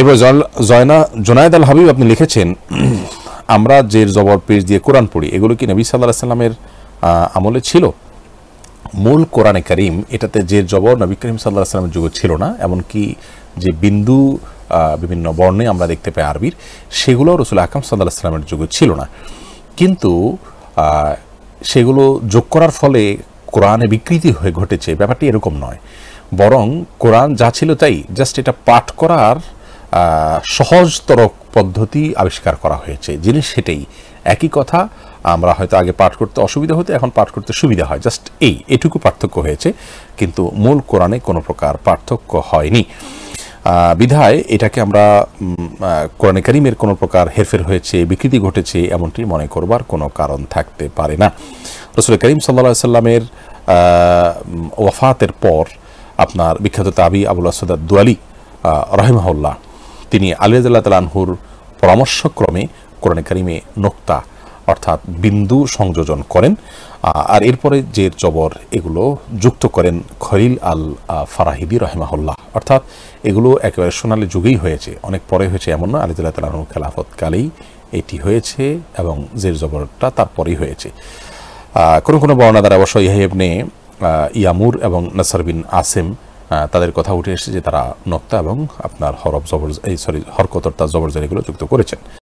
এবার জয়না জোনায়দ আল হাবিব আপনি লিখেছেন আমরা যে জবর পেশ দিয়ে কোরআন পড়ি এগুলো কি নবী সাল্লাহ সাল্লামের আমলে ছিল মূল কোরআনে করিম এটাতে যে জবর নবী করিম সাল্লাহ সাল্লামের যুগে ছিল না এমনকি যে বিন্দু বিভিন্ন বর্ণে আমরা দেখতে পাই আরবির সেগুলো রসুল আকাম সাল্লাহ সাল্লামের যুগে ছিল না কিন্তু সেগুলো যোগ করার ফলে কোরআনে বিকৃতি হয়ে ঘটেছে ব্যাপারটি এরকম নয় বরং কোরআন যা ছিল তাই জাস্ট এটা পাঠ করার সহজতর পদ্ধতি আবিষ্কার করা হয়েছে জিনিস সেটাই একই কথা আমরা হয়তো আগে পাঠ করতে অসুবিধা হতো এখন পাঠ করতে সুবিধা হয় জাস্ট এই এটুকু পার্থক্য হয়েছে কিন্তু মূল কোরআনে কোনো প্রকার পার্থক্য হয়নি বিধায় এটাকে আমরা কোরআনে করিমের কোনো প্রকার হেরফের হয়েছে বিকৃতি ঘটেছে এমনটি মনে করবার কোনো কারণ থাকতে পারে না রসুল করিম সাল্লা সাল্লামের ওয়াফাতের পর আপনার বিখ্যাত তাবি আবুল আসাদ দুয়ালি রহেমাহুল্লাহ তিনি আলিয়াজাল্লাহ তালানহুর পরামর্শক্রমে কোরআনে কারিমে নোক্তা অর্থাৎ বিন্দু সংযোজন করেন আর এরপরে যে জবর এগুলো যুক্ত করেন খলিল আল ফারাহিদি রহমাহুল্লাহ অর্থাৎ এগুলো একেবারে সোনালি যুগেই হয়েছে অনেক পরে হয়েছে এমন না আলিদুল্লাহ তালাহুর খেলাফতকালেই এটি হয়েছে এবং জের জবরটা তারপরেই হয়েছে কোনো কোনো বর্ণাদার দ্বারা অবশ্য ইহাইবনে ইয়ামুর এবং নাসার বিন আসেম তাদের কথা উঠে এসেছে যে তারা নক্তা এবং আপনার হরফ জবর এই সরি তার জবরজারিগুলো যুক্ত করেছেন